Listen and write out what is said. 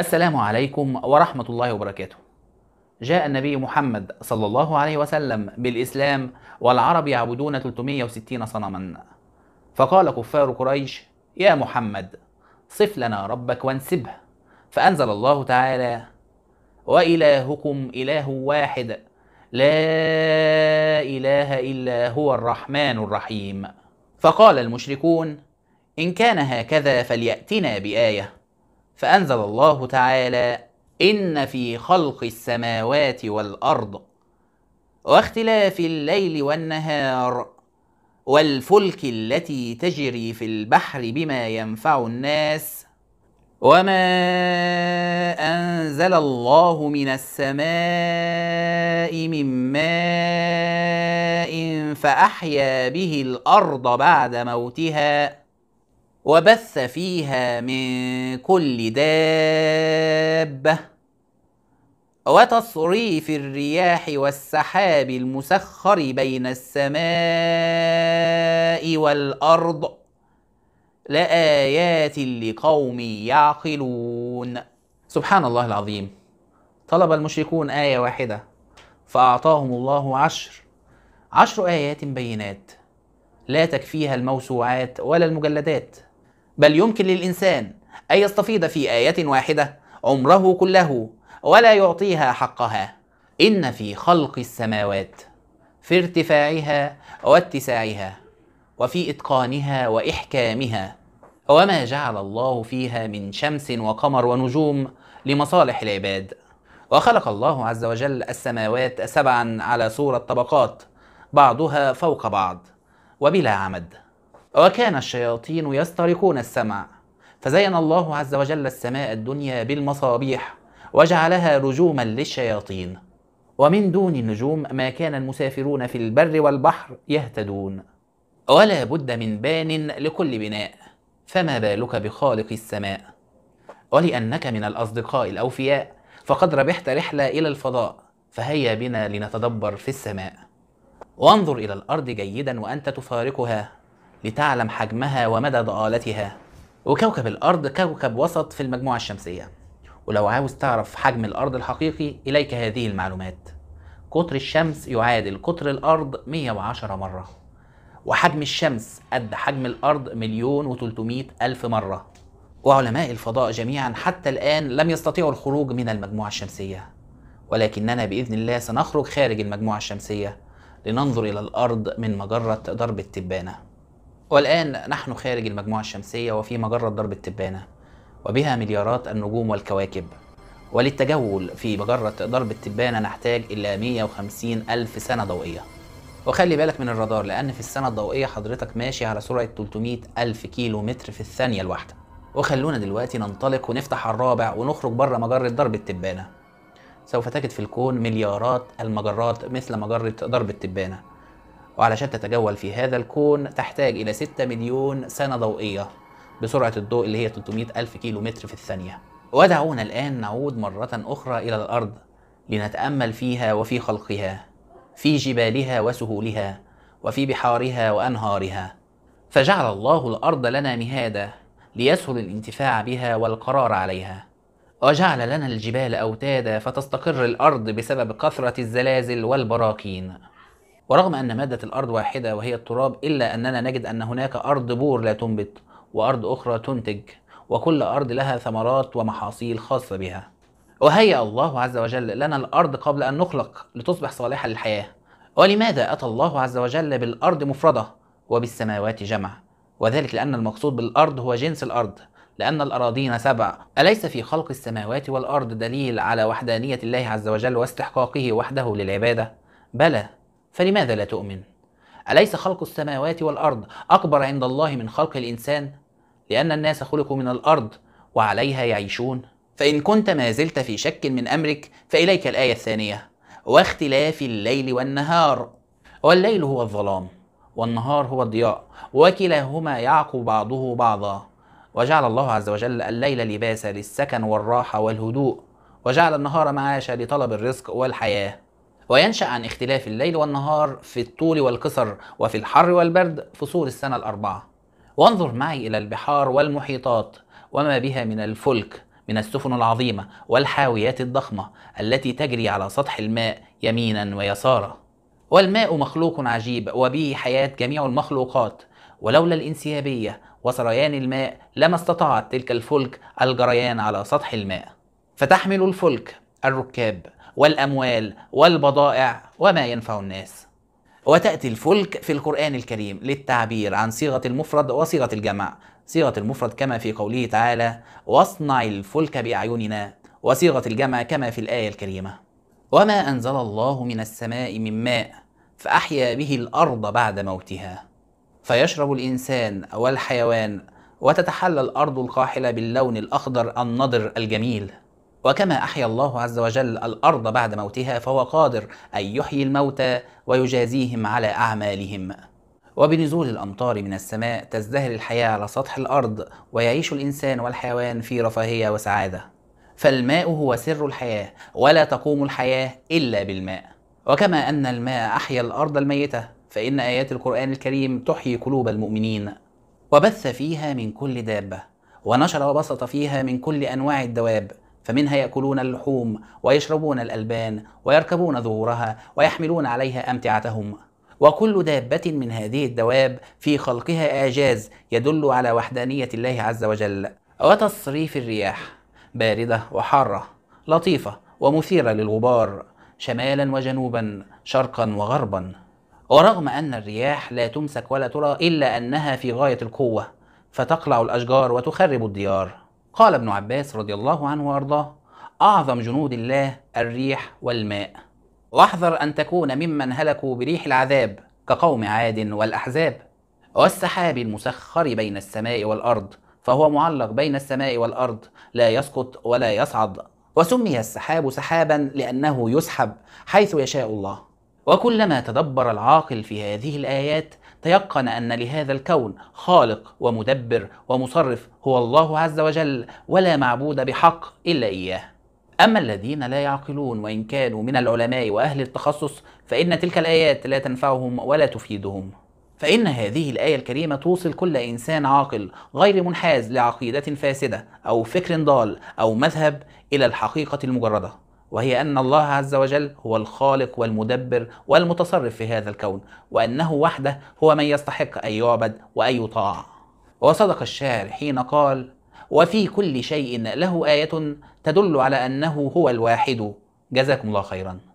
السلام عليكم ورحمة الله وبركاته. جاء النبي محمد صلى الله عليه وسلم بالإسلام والعرب يعبدون 360 صنما. فقال كفار قريش: يا محمد صف لنا ربك وانسبه. فأنزل الله تعالى: وإلهكم إله واحد لا إله إلا هو الرحمن الرحيم. فقال المشركون: إن كان هكذا فليأتنا بآية. فأنزل الله تعالى إن في خلق السماوات والأرض واختلاف الليل والنهار والفلك التي تجري في البحر بما ينفع الناس وما أنزل الله من السماء من ماء فأحيا به الأرض بعد موتها وبث فيها من كل دابة وتصريف الرياح والسحاب المسخر بين السماء والأرض لآيات لقوم يعقلون سبحان الله العظيم طلب المشركون آية واحدة فأعطاهم الله عشر عشر آيات بينات لا تكفيها الموسوعات ولا المجلدات بل يمكن للإنسان أن يستفيض في آية واحدة عمره كله ولا يعطيها حقها إن في خلق السماوات في ارتفاعها واتساعها وفي إتقانها وإحكامها وما جعل الله فيها من شمس وقمر ونجوم لمصالح العباد وخلق الله عز وجل السماوات سبعا على صورة طبقات بعضها فوق بعض وبلا عمد وكان الشياطين يسترقون السمع فزين الله عز وجل السماء الدنيا بالمصابيح وجعلها رجوما للشياطين ومن دون النجوم ما كان المسافرون في البر والبحر يهتدون ولا بد من بان لكل بناء فما بالك بخالق السماء ولأنك من الأصدقاء الأوفياء فقد ربحت رحلة إلى الفضاء فهيا بنا لنتدبر في السماء وانظر إلى الأرض جيدا وأنت تفارقها لتعلم حجمها ومدى ضآلتها وكوكب الأرض كوكب وسط في المجموعة الشمسية ولو عاوز تعرف حجم الأرض الحقيقي إليك هذه المعلومات قطر الشمس يعادل قطر الأرض 110 مرة وحجم الشمس قد حجم الأرض مليون وتلتمائة ألف مرة وعلماء الفضاء جميعا حتى الآن لم يستطيعوا الخروج من المجموعة الشمسية ولكننا بإذن الله سنخرج خارج المجموعة الشمسية لننظر إلى الأرض من مجرة درب التبانة والآن نحن خارج المجموعة الشمسية وفي مجرة درب التبانة وبها مليارات النجوم والكواكب وللتجول في مجرة درب التبانة نحتاج إلى 150 ألف سنة ضوئية وخلي بالك من الرادار لأن في السنة الضوئية حضرتك ماشي على سرعة 300 ألف كيلو متر في الثانية الواحدة وخلونا دلوقتي ننطلق ونفتح الرابع ونخرج بره مجرة درب التبانة سوف تجد في الكون مليارات المجرات مثل مجرة درب التبانة وعلشان تتجول في هذا الكون تحتاج إلى 6 مليون سنة ضوئية بسرعة الضوء اللي هي 300 ألف كيلو متر في الثانية ودعونا الآن نعود مرة أخرى إلى الأرض لنتأمل فيها وفي خلقها في جبالها وسهولها وفي بحارها وأنهارها فجعل الله الأرض لنا مهادة ليسهل الانتفاع بها والقرار عليها وجعل لنا الجبال أوتادا فتستقر الأرض بسبب كثرة الزلازل والبراكين ورغم أن مادة الأرض واحدة وهي التراب إلا أننا نجد أن هناك أرض بور لا تنبت وأرض أخرى تنتج وكل أرض لها ثمرات ومحاصيل خاصة بها وهيأ الله عز وجل لنا الأرض قبل أن نخلق لتصبح صالحة للحياة ولماذا أتى الله عز وجل بالأرض مفردة وبالسماوات جمع وذلك لأن المقصود بالأرض هو جنس الأرض لأن الأراضين سبع أليس في خلق السماوات والأرض دليل على وحدانية الله عز وجل واستحقاقه وحده للعبادة؟ بلى فلماذا لا تؤمن؟ أليس خلق السماوات والأرض أكبر عند الله من خلق الإنسان؟ لأن الناس خلقوا من الأرض وعليها يعيشون. فإن كنت ما زلت في شك من أمرك فإليك الآية الثانية: واختلاف الليل والنهار. والليل هو الظلام، والنهار هو الضياء، وكلاهما يعقو بعضه بعضا. وجعل الله عز وجل الليل لباسا للسكن والراحة والهدوء، وجعل النهار معاشا لطلب الرزق والحياة. وينشأ عن اختلاف الليل والنهار في الطول والقصر وفي الحر والبرد فصول السنة الأربعة وانظر معي إلى البحار والمحيطات وما بها من الفلك من السفن العظيمة والحاويات الضخمة التي تجري على سطح الماء يمينا ويسارا والماء مخلوق عجيب وبه حياة جميع المخلوقات ولولا الانسيابية وسريان الماء لما استطاعت تلك الفلك الجريان على سطح الماء فتحمل الفلك الركاب والأموال والبضائع وما ينفع الناس وتأتي الفلك في القرآن الكريم للتعبير عن صيغة المفرد وصيغة الجمع صيغة المفرد كما في قوله تعالى واصنع الفلك بأعيننا وصيغة الجمع كما في الآية الكريمة وما أنزل الله من السماء من ماء فأحيا به الأرض بعد موتها فيشرب الإنسان والحيوان وتتحلى الأرض القاحلة باللون الأخضر النضر الجميل وكما أحيا الله عز وجل الأرض بعد موتها فهو قادر أن يحيي الموتى ويجازيهم على أعمالهم وبنزول الأمطار من السماء تزدهر الحياة على سطح الأرض ويعيش الإنسان والحيوان في رفاهية وسعادة فالماء هو سر الحياة ولا تقوم الحياة إلا بالماء وكما أن الماء أحيا الأرض الميتة فإن آيات القرآن الكريم تحيي قلوب المؤمنين وبث فيها من كل دابة ونشر وبسط فيها من كل أنواع الدواب فمنها ياكلون اللحوم ويشربون الالبان ويركبون ظهورها ويحملون عليها امتعتهم وكل دابه من هذه الدواب في خلقها اعجاز يدل على وحدانيه الله عز وجل وتصريف الرياح بارده وحاره لطيفه ومثيره للغبار شمالا وجنوبا شرقا وغربا ورغم ان الرياح لا تمسك ولا ترى الا انها في غايه القوه فتقلع الاشجار وتخرب الديار قال ابن عباس رضي الله عنه وارضاه اعظم جنود الله الريح والماء واحذر ان تكون ممن هلكوا بريح العذاب كقوم عاد والاحزاب والسحاب المسخر بين السماء والارض فهو معلق بين السماء والارض لا يسقط ولا يصعد وسمي السحاب سحابا لانه يسحب حيث يشاء الله وكلما تدبر العاقل في هذه الايات تيقن أن لهذا الكون خالق ومدبر ومصرف هو الله عز وجل ولا معبود بحق إلا إياه أما الذين لا يعقلون وإن كانوا من العلماء وأهل التخصص فإن تلك الآيات لا تنفعهم ولا تفيدهم فإن هذه الآية الكريمة توصل كل إنسان عاقل غير منحاز لعقيدة فاسدة أو فكر ضال أو مذهب إلى الحقيقة المجردة وهي أن الله عز وجل هو الخالق والمدبر والمتصرف في هذا الكون وأنه وحده هو من يستحق أن يعبد وأن يطاع وصدق الشاعر حين قال وفي كل شيء له آية تدل على أنه هو الواحد جزاكم الله خيراً